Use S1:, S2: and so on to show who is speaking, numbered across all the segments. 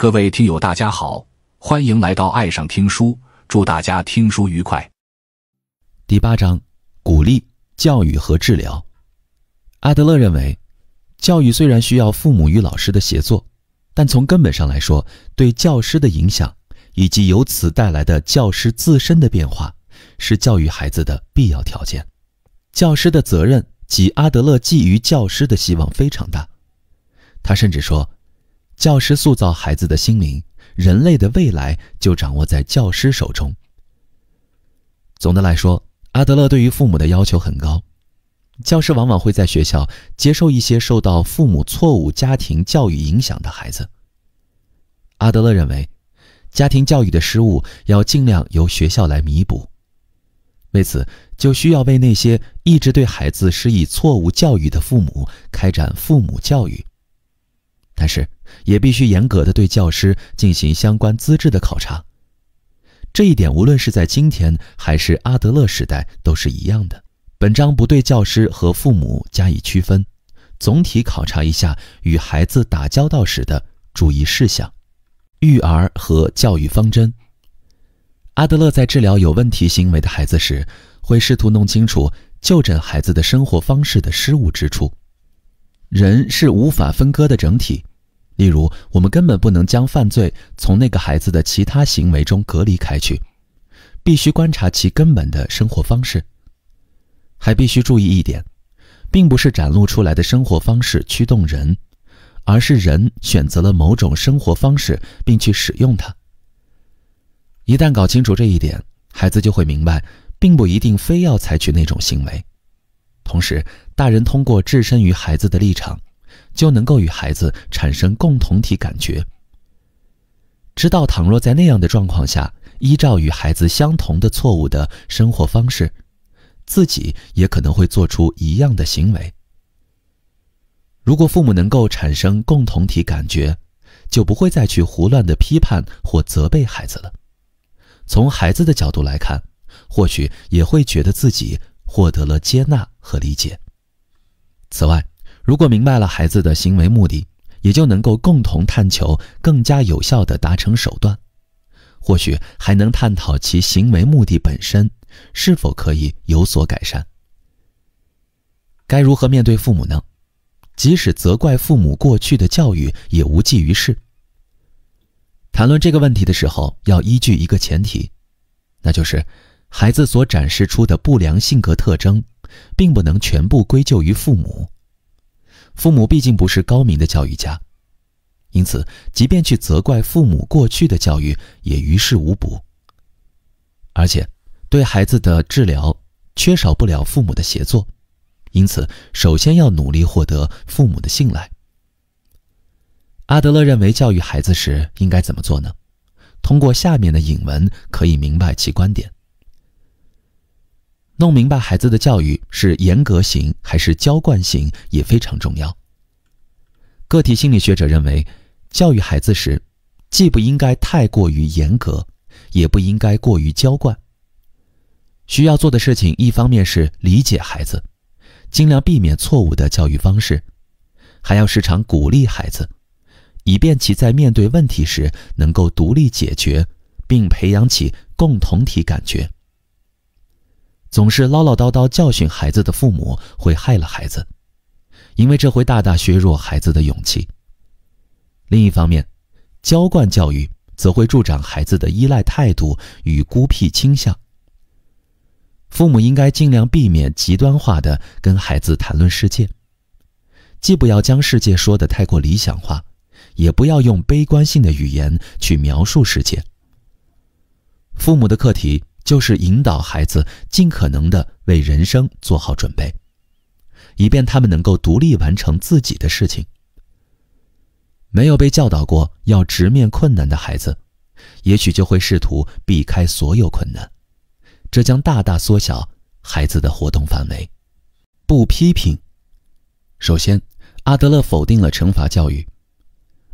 S1: 各位听友，大家好，欢迎来到爱上听书，祝大家听书愉快。第八章，鼓励、教育和治疗。阿德勒认为，教育虽然需要父母与老师的协作，但从根本上来说，对教师的影响以及由此带来的教师自身的变化，是教育孩子的必要条件。教师的责任及阿德勒寄予教师的希望非常大，他甚至说。教师塑造孩子的心灵，人类的未来就掌握在教师手中。总的来说，阿德勒对于父母的要求很高。教师往往会在学校接受一些受到父母错误家庭教育影响的孩子。阿德勒认为，家庭教育的失误要尽量由学校来弥补，为此就需要为那些一直对孩子施以错误教育的父母开展父母教育。但是，也必须严格的对教师进行相关资质的考察。这一点无论是在今天还是阿德勒时代都是一样的。本章不对教师和父母加以区分，总体考察一下与孩子打交道时的注意事项、育儿和教育方针。阿德勒在治疗有问题行为的孩子时，会试图弄清楚就诊孩子的生活方式的失误之处。人是无法分割的整体。例如，我们根本不能将犯罪从那个孩子的其他行为中隔离开去，必须观察其根本的生活方式。还必须注意一点，并不是展露出来的生活方式驱动人，而是人选择了某种生活方式并去使用它。一旦搞清楚这一点，孩子就会明白，并不一定非要采取那种行为。同时，大人通过置身于孩子的立场。就能够与孩子产生共同体感觉。知道倘若在那样的状况下，依照与孩子相同的错误的生活方式，自己也可能会做出一样的行为。如果父母能够产生共同体感觉，就不会再去胡乱的批判或责备孩子了。从孩子的角度来看，或许也会觉得自己获得了接纳和理解。此外，如果明白了孩子的行为目的，也就能够共同探求更加有效的达成手段，或许还能探讨其行为目的本身是否可以有所改善。该如何面对父母呢？即使责怪父母过去的教育也无济于事。谈论这个问题的时候，要依据一个前提，那就是孩子所展示出的不良性格特征，并不能全部归咎于父母。父母毕竟不是高明的教育家，因此，即便去责怪父母过去的教育，也于事无补。而且，对孩子的治疗缺少不了父母的协作，因此，首先要努力获得父母的信赖。阿德勒认为，教育孩子时应该怎么做呢？通过下面的引文可以明白其观点。弄明白孩子的教育是严格型还是娇惯型也非常重要。个体心理学者认为，教育孩子时，既不应该太过于严格，也不应该过于娇惯。需要做的事情一方面是理解孩子，尽量避免错误的教育方式，还要时常鼓励孩子，以便其在面对问题时能够独立解决，并培养起共同体感觉。总是唠唠叨叨教训孩子的父母会害了孩子，因为这会大大削弱孩子的勇气。另一方面，娇惯教育则会助长孩子的依赖态度与孤僻倾向。父母应该尽量避免极端化的跟孩子谈论世界，既不要将世界说的太过理想化，也不要用悲观性的语言去描述世界。父母的课题。就是引导孩子尽可能的为人生做好准备，以便他们能够独立完成自己的事情。没有被教导过要直面困难的孩子，也许就会试图避开所有困难，这将大大缩小孩子的活动范围。不批评。首先，阿德勒否定了惩罚教育。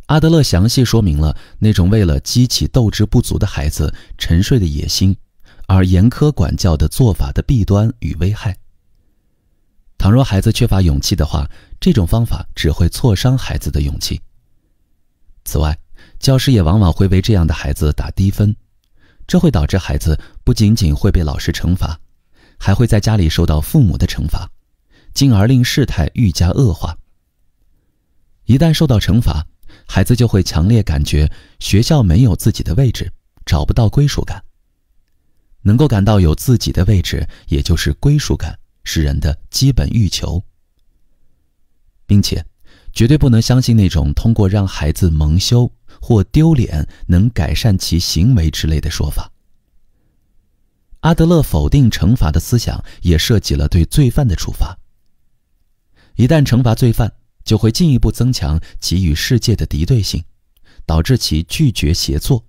S1: 阿德勒详细说明了那种为了激起斗志不足的孩子沉睡的野心。而严苛管教的做法的弊端与危害。倘若孩子缺乏勇气的话，这种方法只会挫伤孩子的勇气。此外，教师也往往会为这样的孩子打低分，这会导致孩子不仅仅会被老师惩罚，还会在家里受到父母的惩罚，进而令事态愈加恶化。一旦受到惩罚，孩子就会强烈感觉学校没有自己的位置，找不到归属感。能够感到有自己的位置，也就是归属感，是人的基本欲求，并且绝对不能相信那种通过让孩子蒙羞或丢脸能改善其行为之类的说法。阿德勒否定惩罚的思想，也涉及了对罪犯的处罚。一旦惩罚罪犯，就会进一步增强其与世界的敌对性，导致其拒绝协作。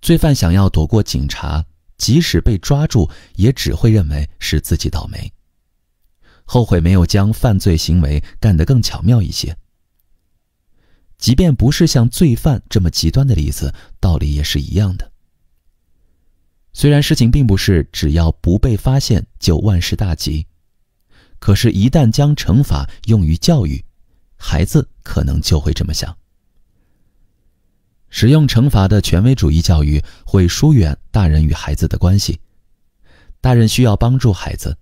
S1: 罪犯想要躲过警察，即使被抓住，也只会认为是自己倒霉，后悔没有将犯罪行为干得更巧妙一些。即便不是像罪犯这么极端的例子，道理也是一样的。虽然事情并不是只要不被发现就万事大吉，可是，一旦将惩罚用于教育，孩子可能就会这么想。使用惩罚的权威主义教育会疏远大人与孩子的关系，大人需要帮助孩子，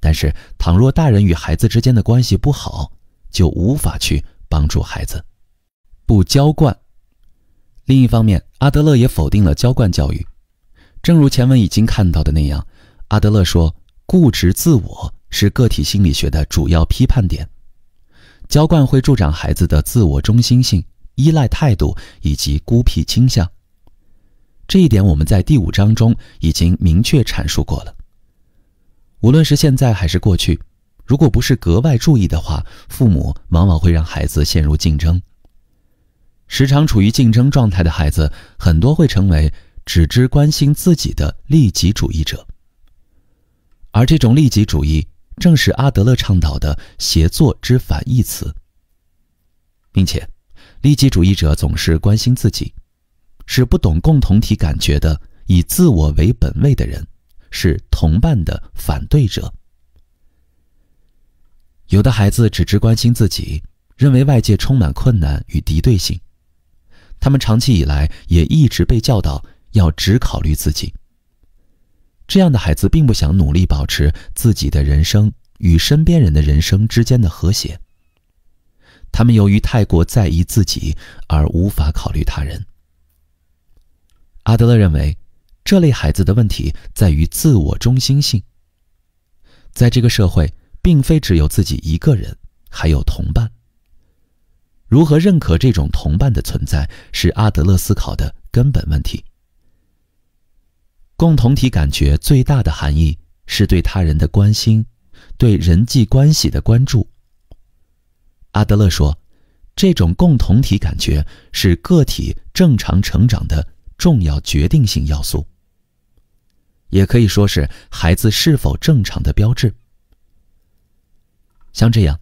S1: 但是倘若大人与孩子之间的关系不好，就无法去帮助孩子，不娇惯。另一方面，阿德勒也否定了娇惯教育。正如前文已经看到的那样，阿德勒说，固执自我是个体心理学的主要批判点，娇惯会助长孩子的自我中心性。依赖态度以及孤僻倾向，这一点我们在第五章中已经明确阐述过了。无论是现在还是过去，如果不是格外注意的话，父母往往会让孩子陷入竞争。时常处于竞争状态的孩子，很多会成为只知关心自己的利己主义者，而这种利己主义正是阿德勒倡导的协作之反义词，并且。利己主义者总是关心自己，是不懂共同体感觉的，以自我为本位的人，是同伴的反对者。有的孩子只知关心自己，认为外界充满困难与敌对性，他们长期以来也一直被教导要只考虑自己。这样的孩子并不想努力保持自己的人生与身边人的人生之间的和谐。他们由于太过在意自己而无法考虑他人。阿德勒认为，这类孩子的问题在于自我中心性。在这个社会，并非只有自己一个人，还有同伴。如何认可这种同伴的存在，是阿德勒思考的根本问题。共同体感觉最大的含义，是对他人的关心，对人际关系的关注。阿德勒说，这种共同体感觉是个体正常成长的重要决定性要素，也可以说是孩子是否正常的标志。像这样，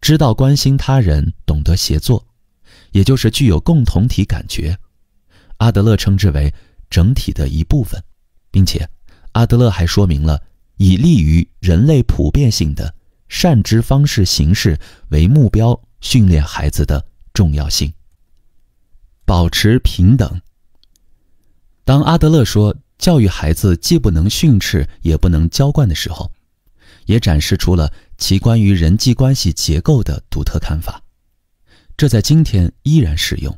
S1: 知道关心他人、懂得协作，也就是具有共同体感觉，阿德勒称之为整体的一部分，并且，阿德勒还说明了以利于人类普遍性的。善知方式形式为目标训练孩子的重要性。保持平等。当阿德勒说“教育孩子既不能训斥，也不能娇惯”的时候，也展示出了其关于人际关系结构的独特看法。这在今天依然适用，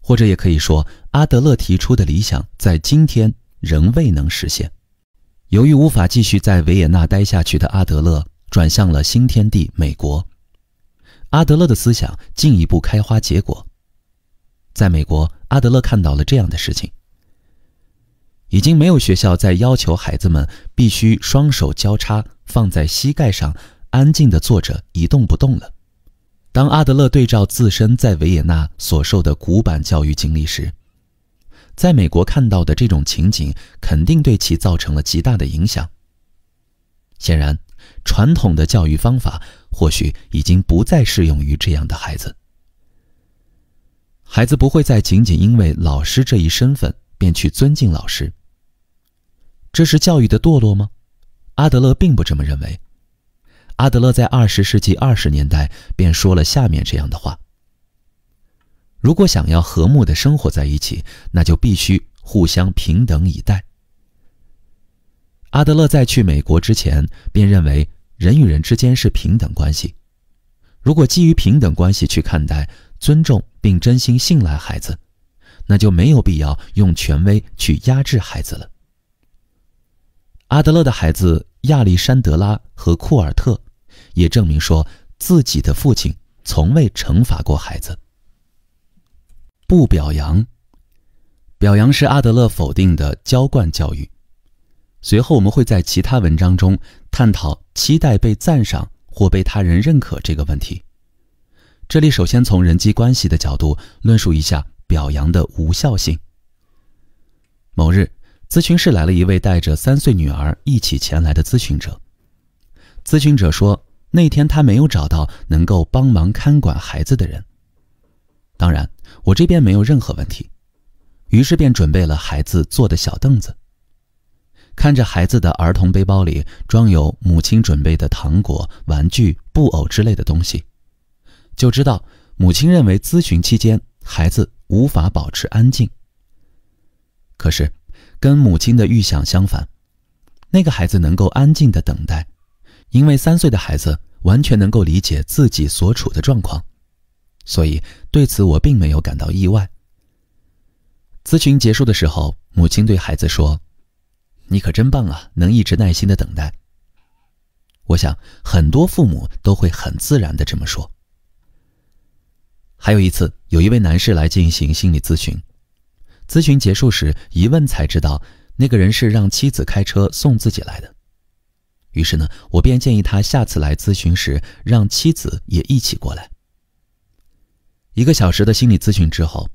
S1: 或者也可以说，阿德勒提出的理想在今天仍未能实现。由于无法继续在维也纳待下去的阿德勒。转向了新天地，美国，阿德勒的思想进一步开花结果。在美国，阿德勒看到了这样的事情：已经没有学校再要求孩子们必须双手交叉放在膝盖上，安静地坐着一动不动了。当阿德勒对照自身在维也纳所受的古板教育经历时，在美国看到的这种情景肯定对其造成了极大的影响。显然。传统的教育方法或许已经不再适用于这样的孩子。孩子不会再仅仅因为老师这一身份便去尊敬老师。这是教育的堕落吗？阿德勒并不这么认为。阿德勒在二十世纪二十年代便说了下面这样的话：如果想要和睦的生活在一起，那就必须互相平等以待。阿德勒在去美国之前便认为人与人之间是平等关系。如果基于平等关系去看待，尊重并真心信赖孩子，那就没有必要用权威去压制孩子了。阿德勒的孩子亚历山德拉和库尔特也证明说，自己的父亲从未惩罚过孩子。不表扬，表扬是阿德勒否定的娇惯教育。随后，我们会在其他文章中探讨期待被赞赏或被他人认可这个问题。这里首先从人际关系的角度论述一下表扬的无效性。某日，咨询室来了一位带着三岁女儿一起前来的咨询者。咨询者说，那天他没有找到能够帮忙看管孩子的人。当然，我这边没有任何问题，于是便准备了孩子坐的小凳子。看着孩子的儿童背包里装有母亲准备的糖果、玩具、布偶之类的东西，就知道母亲认为咨询期间孩子无法保持安静。可是，跟母亲的预想相反，那个孩子能够安静的等待，因为三岁的孩子完全能够理解自己所处的状况，所以对此我并没有感到意外。咨询结束的时候，母亲对孩子说。你可真棒啊！能一直耐心的等待。我想很多父母都会很自然的这么说。还有一次，有一位男士来进行心理咨询，咨询结束时一问才知道，那个人是让妻子开车送自己来的。于是呢，我便建议他下次来咨询时让妻子也一起过来。一个小时的心理咨询之后，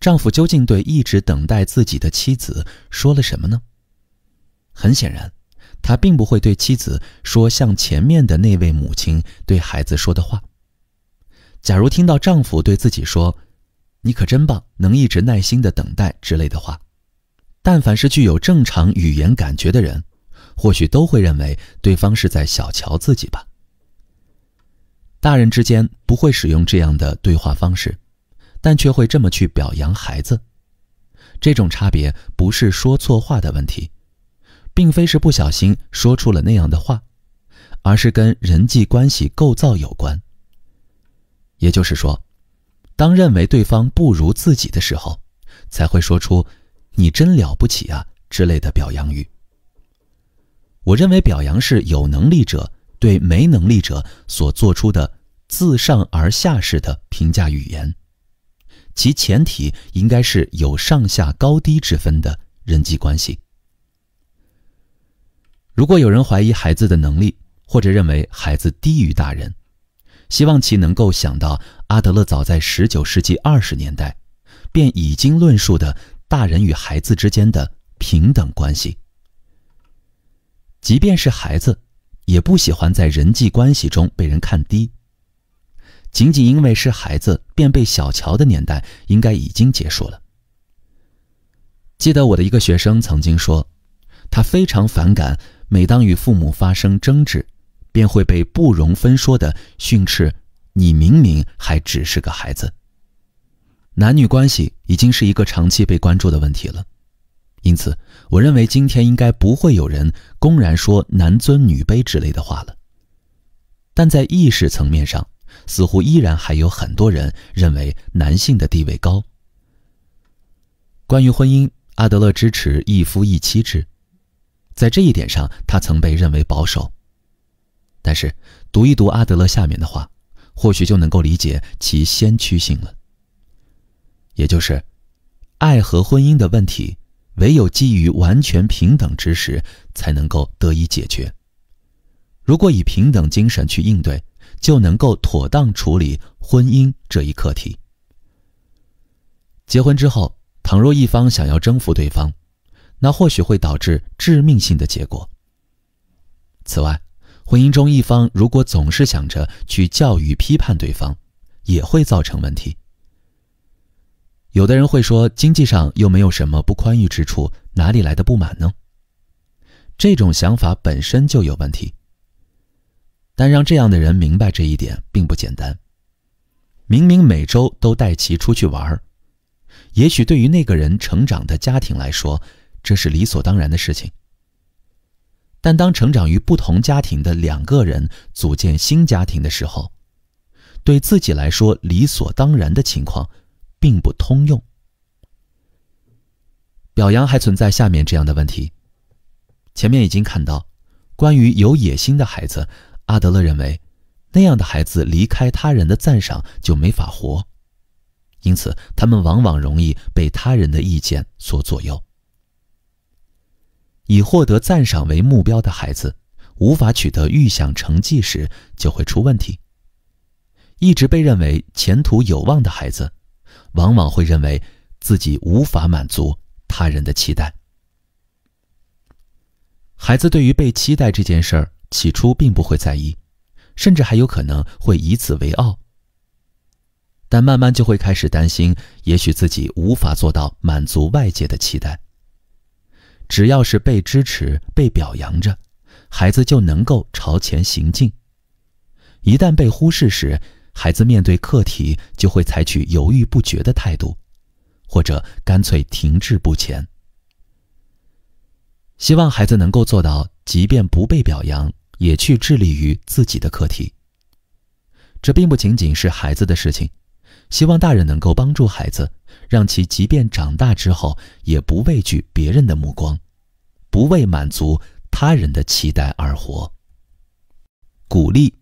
S1: 丈夫究竟对一直等待自己的妻子说了什么呢？很显然，他并不会对妻子说像前面的那位母亲对孩子说的话。假如听到丈夫对自己说：“你可真棒，能一直耐心的等待”之类的话，但凡是具有正常语言感觉的人，或许都会认为对方是在小瞧自己吧。大人之间不会使用这样的对话方式，但却会这么去表扬孩子。这种差别不是说错话的问题。并非是不小心说出了那样的话，而是跟人际关系构造有关。也就是说，当认为对方不如自己的时候，才会说出“你真了不起啊”之类的表扬语。我认为表扬是有能力者对没能力者所做出的自上而下式的评价语言，其前提应该是有上下高低之分的人际关系。如果有人怀疑孩子的能力，或者认为孩子低于大人，希望其能够想到阿德勒早在十九世纪二十年代便已经论述的大人与孩子之间的平等关系。即便是孩子，也不喜欢在人际关系中被人看低。仅仅因为是孩子便被小瞧的年代，应该已经结束了。记得我的一个学生曾经说。他非常反感，每当与父母发生争执，便会被不容分说的训斥：“你明明还只是个孩子。”男女关系已经是一个长期被关注的问题了，因此，我认为今天应该不会有人公然说“男尊女卑”之类的话了。但在意识层面上，似乎依然还有很多人认为男性的地位高。关于婚姻，阿德勒支持一夫一妻制。在这一点上，他曾被认为保守。但是，读一读阿德勒下面的话，或许就能够理解其先驱性了。也就是，爱和婚姻的问题，唯有基于完全平等之时，才能够得以解决。如果以平等精神去应对，就能够妥当处理婚姻这一课题。结婚之后，倘若一方想要征服对方，那或许会导致致命性的结果。此外，婚姻中一方如果总是想着去教育批判对方，也会造成问题。有的人会说，经济上又没有什么不宽裕之处，哪里来的不满呢？这种想法本身就有问题，但让这样的人明白这一点并不简单。明明每周都带其出去玩儿，也许对于那个人成长的家庭来说，这是理所当然的事情，但当成长于不同家庭的两个人组建新家庭的时候，对自己来说理所当然的情况，并不通用。表扬还存在下面这样的问题：前面已经看到，关于有野心的孩子，阿德勒认为，那样的孩子离开他人的赞赏就没法活，因此他们往往容易被他人的意见所左右。以获得赞赏为目标的孩子，无法取得预想成绩时就会出问题。一直被认为前途有望的孩子，往往会认为自己无法满足他人的期待。孩子对于被期待这件事儿，起初并不会在意，甚至还有可能会以此为傲。但慢慢就会开始担心，也许自己无法做到满足外界的期待。只要是被支持、被表扬着，孩子就能够朝前行进。一旦被忽视时，孩子面对课题就会采取犹豫不决的态度，或者干脆停滞不前。希望孩子能够做到，即便不被表扬，也去致力于自己的课题。这并不仅仅是孩子的事情，希望大人能够帮助孩子。让其即便长大之后也不畏惧别人的目光，不为满足他人的期待而活。鼓励，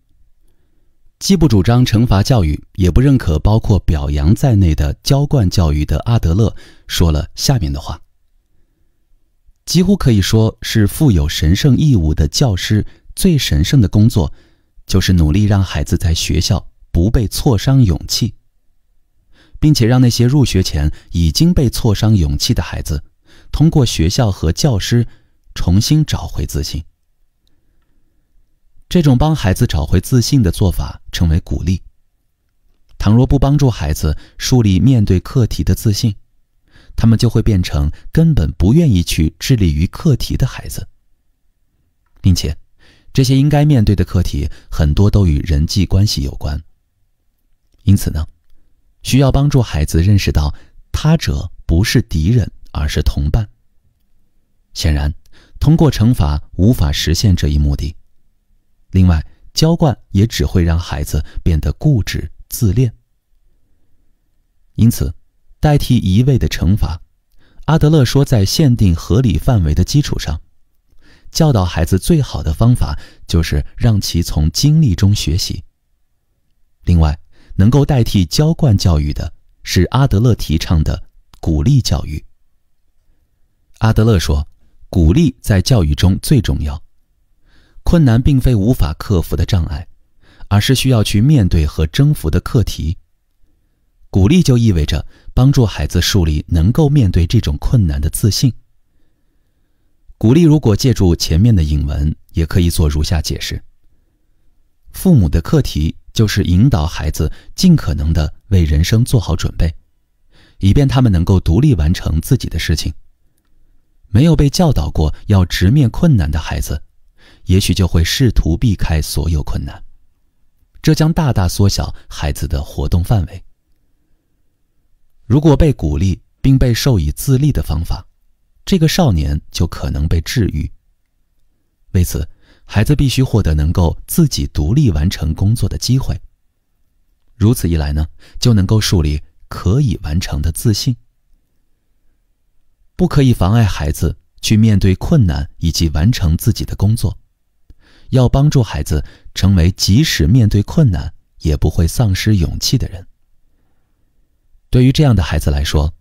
S1: 既不主张惩罚教育，也不认可包括表扬在内的娇惯教育的阿德勒说了下面的话：几乎可以说是负有神圣义务的教师最神圣的工作，就是努力让孩子在学校不被挫伤勇气。并且让那些入学前已经被挫伤勇气的孩子，通过学校和教师重新找回自信。这种帮孩子找回自信的做法称为鼓励。倘若不帮助孩子树立面对课题的自信，他们就会变成根本不愿意去致力于课题的孩子。并且，这些应该面对的课题很多都与人际关系有关。因此呢？需要帮助孩子认识到，他者不是敌人，而是同伴。显然，通过惩罚无法实现这一目的。另外，娇惯也只会让孩子变得固执、自恋。因此，代替一味的惩罚，阿德勒说，在限定合理范围的基础上，教导孩子最好的方法就是让其从经历中学习。另外，能够代替浇灌教育的是阿德勒提倡的鼓励教育。阿德勒说：“鼓励在教育中最重要。困难并非无法克服的障碍，而是需要去面对和征服的课题。鼓励就意味着帮助孩子树立能够面对这种困难的自信。鼓励如果借助前面的引文，也可以做如下解释：父母的课题。”就是引导孩子尽可能的为人生做好准备，以便他们能够独立完成自己的事情。没有被教导过要直面困难的孩子，也许就会试图避开所有困难，这将大大缩小孩子的活动范围。如果被鼓励并被授以自立的方法，这个少年就可能被治愈。为此。孩子必须获得能够自己独立完成工作的机会。如此一来呢，就能够树立可以完成的自信。不可以妨碍孩子去面对困难以及完成自己的工作，要帮助孩子成为即使面对困难也不会丧失勇气的人。对于这样的孩子来说，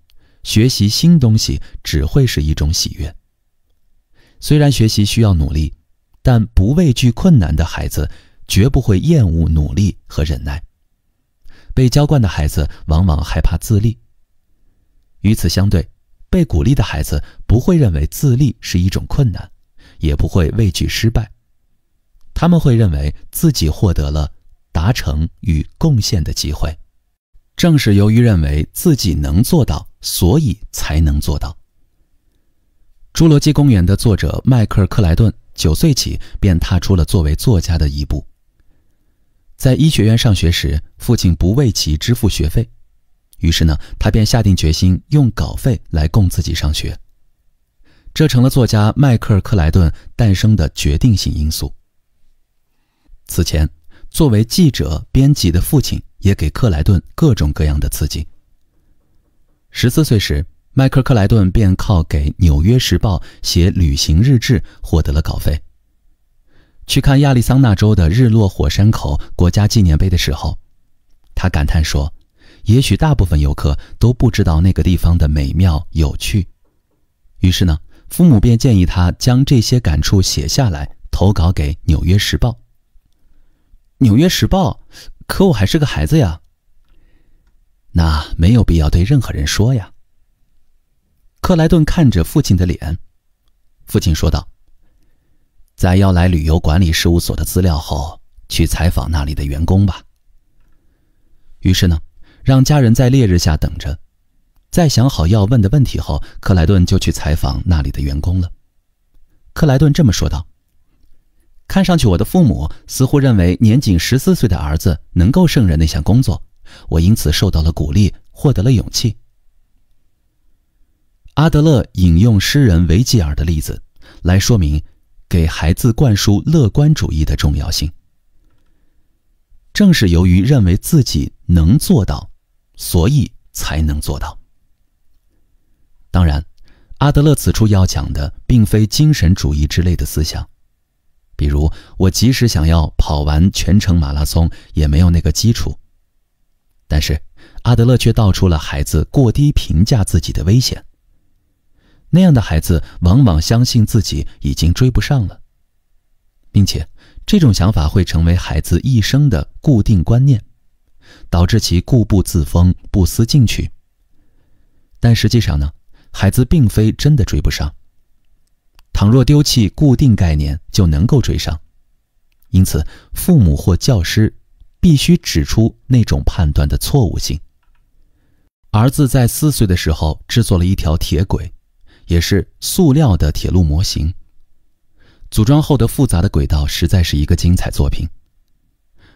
S1: 学习新东西只会是一种喜悦。虽然学习需要努力。但不畏惧困难的孩子，绝不会厌恶努力和忍耐。被娇惯的孩子往往害怕自立。与此相对，被鼓励的孩子不会认为自立是一种困难，也不会畏惧失败。他们会认为自己获得了达成与贡献的机会。正是由于认为自己能做到，所以才能做到。《侏罗纪公园》的作者迈克尔·克莱顿。九岁起便踏出了作为作家的一步。在医学院上学时，父亲不为其支付学费，于是呢，他便下定决心用稿费来供自己上学。这成了作家迈克尔·克莱顿诞生的决定性因素。此前，作为记者、编辑的父亲也给克莱顿各种各样的刺激。十四岁时。迈克·尔·克莱顿便靠给《纽约时报》写旅行日志获得了稿费。去看亚利桑那州的日落火山口国家纪念碑的时候，他感叹说：“也许大部分游客都不知道那个地方的美妙有趣。”于是呢，父母便建议他将这些感触写下来，投稿给《纽约时报》。《纽约时报》，可我还是个孩子呀。那没有必要对任何人说呀。克莱顿看着父亲的脸，父亲说道：“在要来旅游管理事务所的资料后，去采访那里的员工吧。”于是呢，让家人在烈日下等着。在想好要问的问题后，克莱顿就去采访那里的员工了。克莱顿这么说道：“看上去我的父母似乎认为年仅十四岁的儿子能够胜任那项工作，我因此受到了鼓励，获得了勇气。”阿德勒引用诗人维吉尔的例子，来说明给孩子灌输乐观主义的重要性。正是由于认为自己能做到，所以才能做到。当然，阿德勒此处要讲的并非精神主义之类的思想。比如，我即使想要跑完全程马拉松，也没有那个基础。但是，阿德勒却道出了孩子过低评价自己的危险。那样的孩子往往相信自己已经追不上了，并且这种想法会成为孩子一生的固定观念，导致其固步自封、不思进取。但实际上呢，孩子并非真的追不上。倘若丢弃固定概念，就能够追上。因此，父母或教师必须指出那种判断的错误性。儿子在四岁的时候制作了一条铁轨。也是塑料的铁路模型。组装后的复杂的轨道实在是一个精彩作品。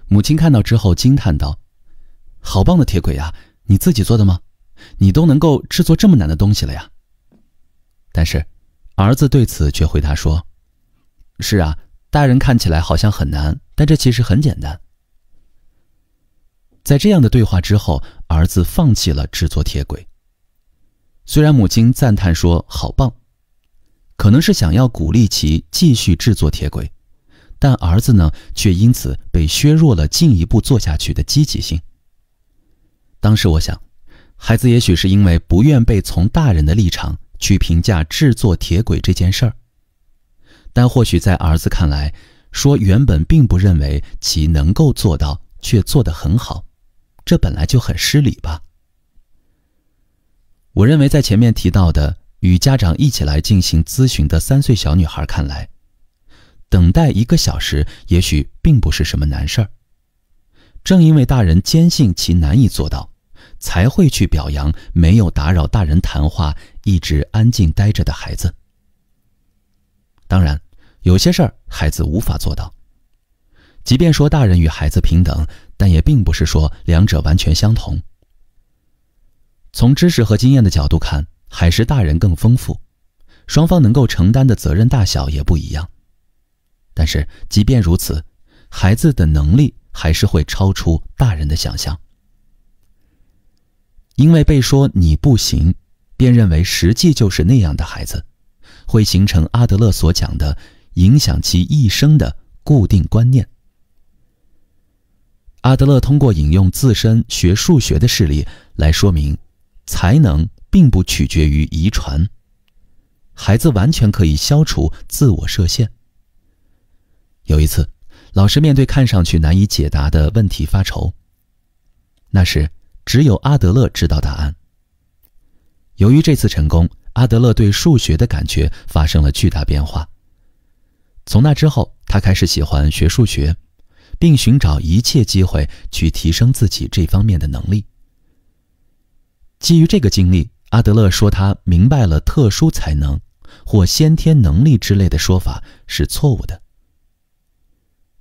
S1: 母亲看到之后惊叹道：“好棒的铁轨呀！你自己做的吗？你都能够制作这么难的东西了呀？”但是，儿子对此却回答说：“是啊，大人看起来好像很难，但这其实很简单。”在这样的对话之后，儿子放弃了制作铁轨。虽然母亲赞叹说“好棒”，可能是想要鼓励其继续制作铁轨，但儿子呢却因此被削弱了进一步做下去的积极性。当时我想，孩子也许是因为不愿被从大人的立场去评价制作铁轨这件事儿，但或许在儿子看来，说原本并不认为其能够做到，却做得很好，这本来就很失礼吧。我认为，在前面提到的与家长一起来进行咨询的三岁小女孩看来，等待一个小时也许并不是什么难事儿。正因为大人坚信其难以做到，才会去表扬没有打扰大人谈话、一直安静待着的孩子。当然，有些事儿孩子无法做到。即便说大人与孩子平等，但也并不是说两者完全相同。从知识和经验的角度看，还是大人更丰富，双方能够承担的责任大小也不一样。但是，即便如此，孩子的能力还是会超出大人的想象。因为被说“你不行”，便认为实际就是那样的孩子，会形成阿德勒所讲的影响其一生的固定观念。阿德勒通过引用自身学数学的事例来说明。才能并不取决于遗传，孩子完全可以消除自我设限。有一次，老师面对看上去难以解答的问题发愁，那时只有阿德勒知道答案。由于这次成功，阿德勒对数学的感觉发生了巨大变化。从那之后，他开始喜欢学数学，并寻找一切机会去提升自己这方面的能力。基于这个经历，阿德勒说他明白了特殊才能或先天能力之类的说法是错误的。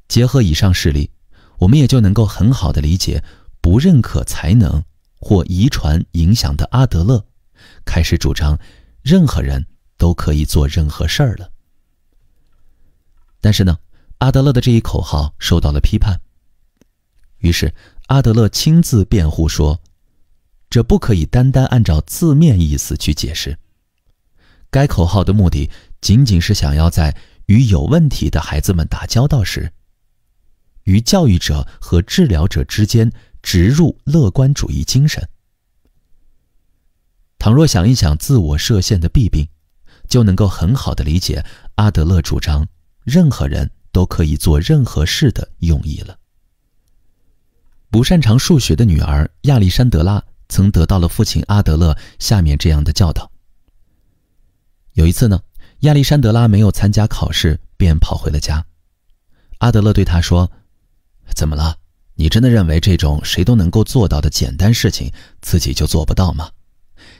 S1: 结合以上事例，我们也就能够很好的理解，不认可才能或遗传影响的阿德勒，开始主张任何人都可以做任何事儿了。但是呢，阿德勒的这一口号受到了批判，于是阿德勒亲自辩护说。这不可以单单按照字面意思去解释。该口号的目的仅仅是想要在与有问题的孩子们打交道时，与教育者和治疗者之间植入乐观主义精神。倘若想一想自我设限的弊病，就能够很好的理解阿德勒主张任何人都可以做任何事的用意了。不擅长数学的女儿亚历山德拉。曾得到了父亲阿德勒下面这样的教导。有一次呢，亚历山德拉没有参加考试，便跑回了家。阿德勒对他说：“怎么了？你真的认为这种谁都能够做到的简单事情，自己就做不到吗？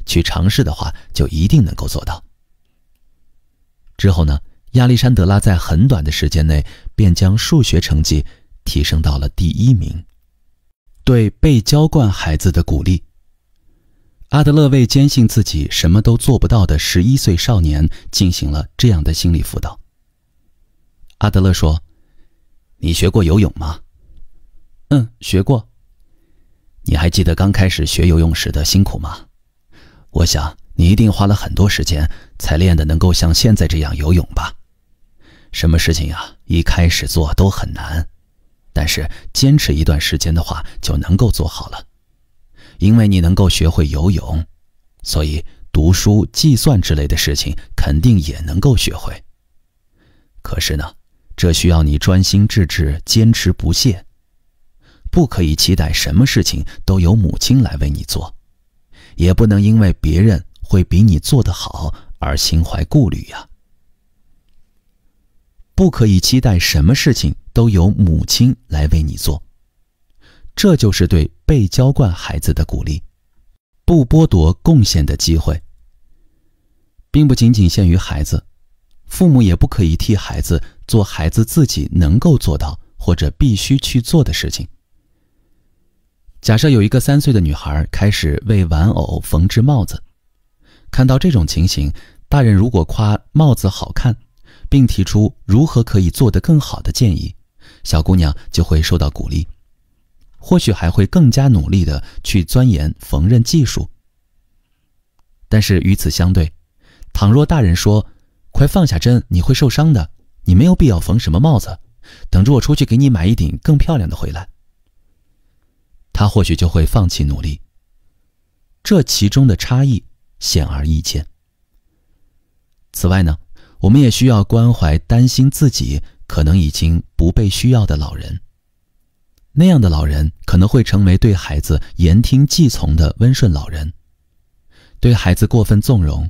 S1: 去尝试的话，就一定能够做到。”之后呢，亚历山德拉在很短的时间内便将数学成绩提升到了第一名。对被娇惯孩子的鼓励。阿德勒为坚信自己什么都做不到的十一岁少年进行了这样的心理辅导。阿德勒说：“你学过游泳吗？嗯，学过。你还记得刚开始学游泳时的辛苦吗？我想你一定花了很多时间才练得能够像现在这样游泳吧。什么事情呀，一开始做都很难，但是坚持一段时间的话，就能够做好了。”因为你能够学会游泳，所以读书、计算之类的事情肯定也能够学会。可是呢，这需要你专心致志、坚持不懈，不可以期待什么事情都由母亲来为你做，也不能因为别人会比你做得好而心怀顾虑呀。不可以期待什么事情都由母亲来为你做，这就是对。被浇灌孩子的鼓励，不剥夺贡献的机会，并不仅仅限于孩子，父母也不可以替孩子做孩子自己能够做到或者必须去做的事情。假设有一个三岁的女孩开始为玩偶缝制帽子，看到这种情形，大人如果夸帽子好看，并提出如何可以做得更好的建议，小姑娘就会受到鼓励。或许还会更加努力的去钻研缝纫技术。但是与此相对，倘若大人说：“快放下针，你会受伤的。你没有必要缝什么帽子，等着我出去给你买一顶更漂亮的回来。”他或许就会放弃努力。这其中的差异显而易见。此外呢，我们也需要关怀担心自己可能已经不被需要的老人。那样的老人可能会成为对孩子言听计从的温顺老人，对孩子过分纵容，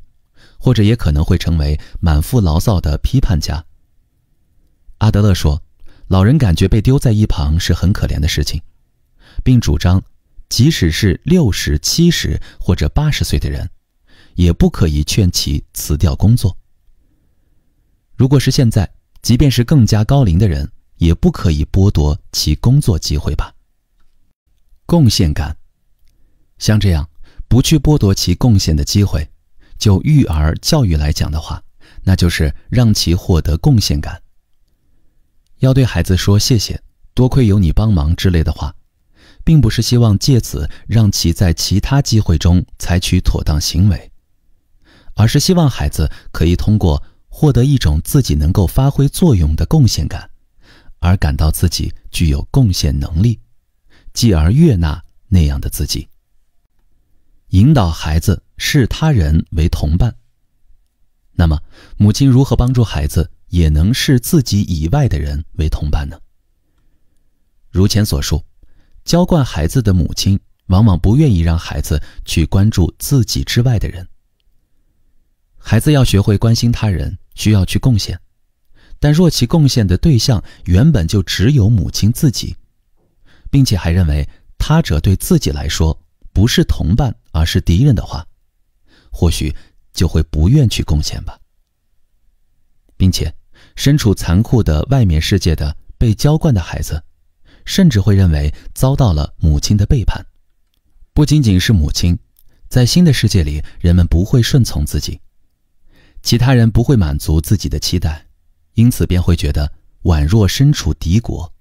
S1: 或者也可能会成为满腹牢骚的批判家。阿德勒说，老人感觉被丢在一旁是很可怜的事情，并主张，即使是六十七十或者八十岁的人，也不可以劝其辞掉工作。如果是现在，即便是更加高龄的人。也不可以剥夺其工作机会吧？贡献感，像这样不去剥夺其贡献的机会，就育儿教育来讲的话，那就是让其获得贡献感。要对孩子说谢谢，多亏有你帮忙之类的话，并不是希望借此让其在其他机会中采取妥当行为，而是希望孩子可以通过获得一种自己能够发挥作用的贡献感。而感到自己具有贡献能力，继而悦纳那样的自己。引导孩子视他人为同伴。那么，母亲如何帮助孩子也能视自己以外的人为同伴呢？如前所述，娇惯孩子的母亲往往不愿意让孩子去关注自己之外的人。孩子要学会关心他人，需要去贡献。但若其贡献的对象原本就只有母亲自己，并且还认为他者对自己来说不是同伴而是敌人的话，或许就会不愿去贡献吧。并且，身处残酷的外面世界的被娇惯的孩子，甚至会认为遭到了母亲的背叛。不仅仅是母亲，在新的世界里，人们不会顺从自己，其他人不会满足自己的期待。因此，便会觉得宛若身处敌国。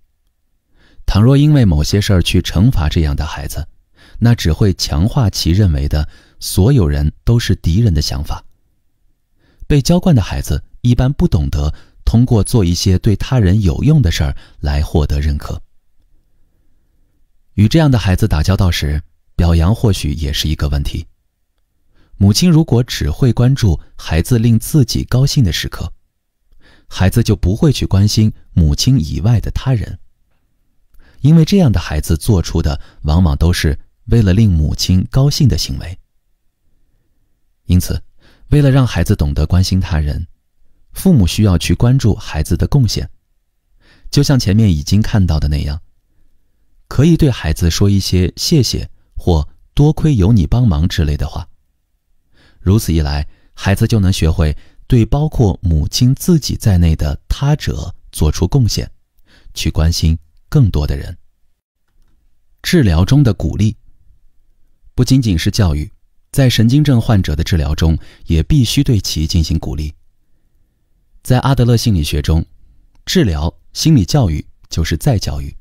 S1: 倘若因为某些事儿去惩罚这样的孩子，那只会强化其认为的所有人都是敌人的想法。被娇惯的孩子一般不懂得通过做一些对他人有用的事儿来获得认可。与这样的孩子打交道时，表扬或许也是一个问题。母亲如果只会关注孩子令自己高兴的时刻。孩子就不会去关心母亲以外的他人，因为这样的孩子做出的往往都是为了令母亲高兴的行为。因此，为了让孩子懂得关心他人，父母需要去关注孩子的贡献，就像前面已经看到的那样，可以对孩子说一些“谢谢”或“多亏有你帮忙”之类的话。如此一来，孩子就能学会。对包括母亲自己在内的他者做出贡献，去关心更多的人。治疗中的鼓励，不仅仅是教育，在神经症患者的治疗中也必须对其进行鼓励。在阿德勒心理学中，治疗心理教育就是再教育。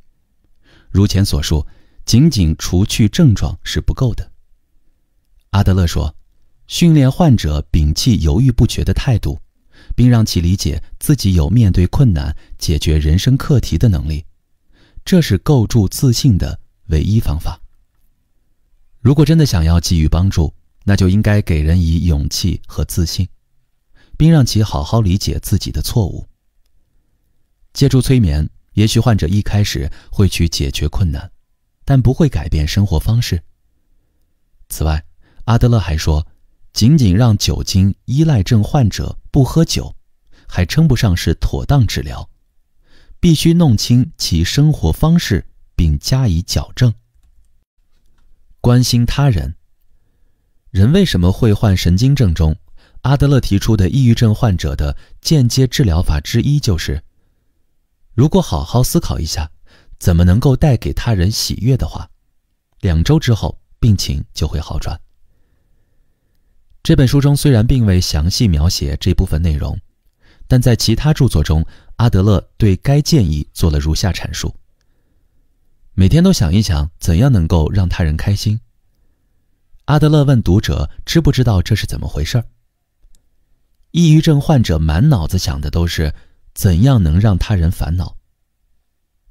S1: 如前所述，仅仅除去症状是不够的。阿德勒说。训练患者摒弃犹豫不决的态度，并让其理解自己有面对困难、解决人生课题的能力，这是构筑自信的唯一方法。如果真的想要给予帮助，那就应该给人以勇气和自信，并让其好好理解自己的错误。借助催眠，也许患者一开始会去解决困难，但不会改变生活方式。此外，阿德勒还说。仅仅让酒精依赖症患者不喝酒，还称不上是妥当治疗，必须弄清其生活方式并加以矫正。关心他人，人为什么会患神经症？中阿德勒提出的抑郁症患者的间接治疗法之一就是：如果好好思考一下，怎么能够带给他人喜悦的话，两周之后病情就会好转。这本书中虽然并未详细描写这部分内容，但在其他著作中，阿德勒对该建议做了如下阐述：每天都想一想怎样能够让他人开心。阿德勒问读者知不知道这是怎么回事儿？抑郁症患者满脑子想的都是怎样能让他人烦恼。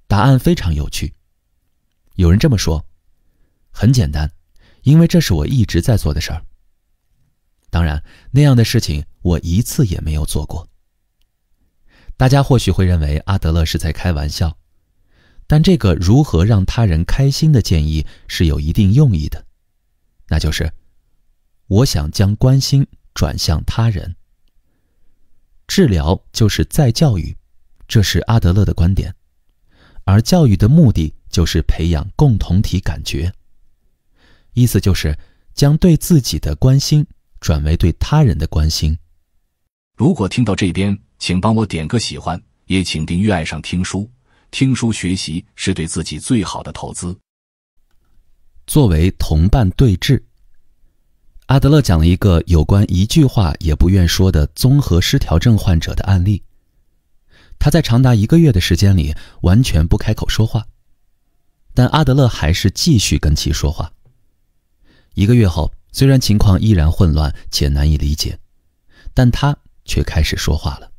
S1: 答案非常有趣，有人这么说：很简单，因为这是我一直在做的事儿。当然，那样的事情我一次也没有做过。大家或许会认为阿德勒是在开玩笑，但这个如何让他人开心的建议是有一定用意的，那就是我想将关心转向他人。治疗就是在教育，这是阿德勒的观点，而教育的目的就是培养共同体感觉。意思就是将对自己的关心。转为对他人的关心。如果听到这边，请帮我点个喜欢，也请订阅爱上听书。听书学习是对自己最好的投资。作为同伴对峙，阿德勒讲了一个有关一句话也不愿说的综合失调症患者的案例。他在长达一个月的时间里完全不开口说话，但阿德勒还是继续跟其说话。一个月后。虽然情况依然混乱且难以理解，但他却开始说话了。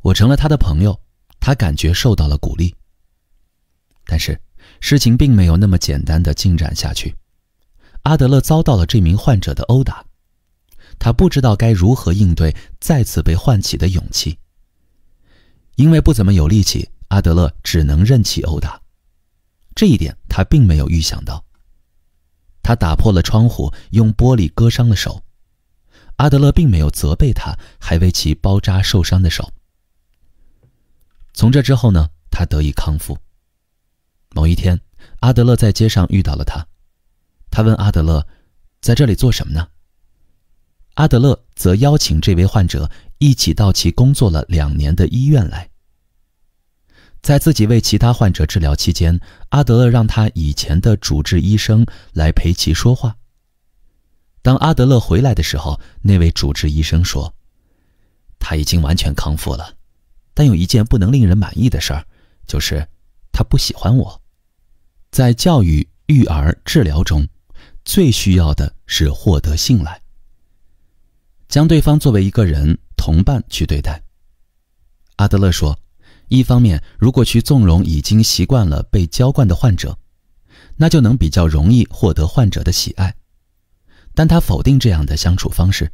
S1: 我成了他的朋友，他感觉受到了鼓励。但是，事情并没有那么简单的进展下去。阿德勒遭到了这名患者的殴打，他不知道该如何应对再次被唤起的勇气，因为不怎么有力气，阿德勒只能任其殴打。这一点他并没有预想到。他打破了窗户，用玻璃割伤了手。阿德勒并没有责备他，还为其包扎受伤的手。从这之后呢，他得以康复。某一天，阿德勒在街上遇到了他，他问阿德勒，在这里做什么呢？阿德勒则邀请这位患者一起到其工作了两年的医院来。在自己为其他患者治疗期间，阿德勒让他以前的主治医生来陪其说话。当阿德勒回来的时候，那位主治医生说：“他已经完全康复了，但有一件不能令人满意的事儿，就是他不喜欢我。”在教育、育儿、治疗中，最需要的是获得信赖，将对方作为一个人、同伴去对待。阿德勒说。一方面，如果去纵容已经习惯了被浇灌的患者，那就能比较容易获得患者的喜爱；但他否定这样的相处方式。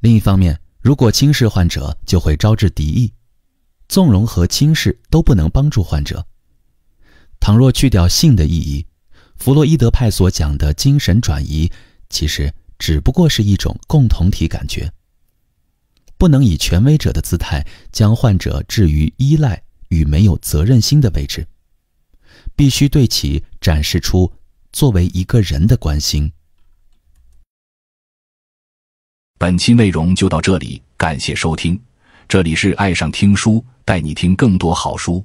S1: 另一方面，如果轻视患者，就会招致敌意。纵容和轻视都不能帮助患者。倘若去掉性的意义，弗洛伊德派所讲的精神转移，其实只不过是一种共同体感觉。不能以权威者的姿态将患者置于依赖与没有责任心的位置，必须对其展示出作为一个人的关心。本期内容就到这里，感谢收听，这里是爱上听书，带你听更多好书。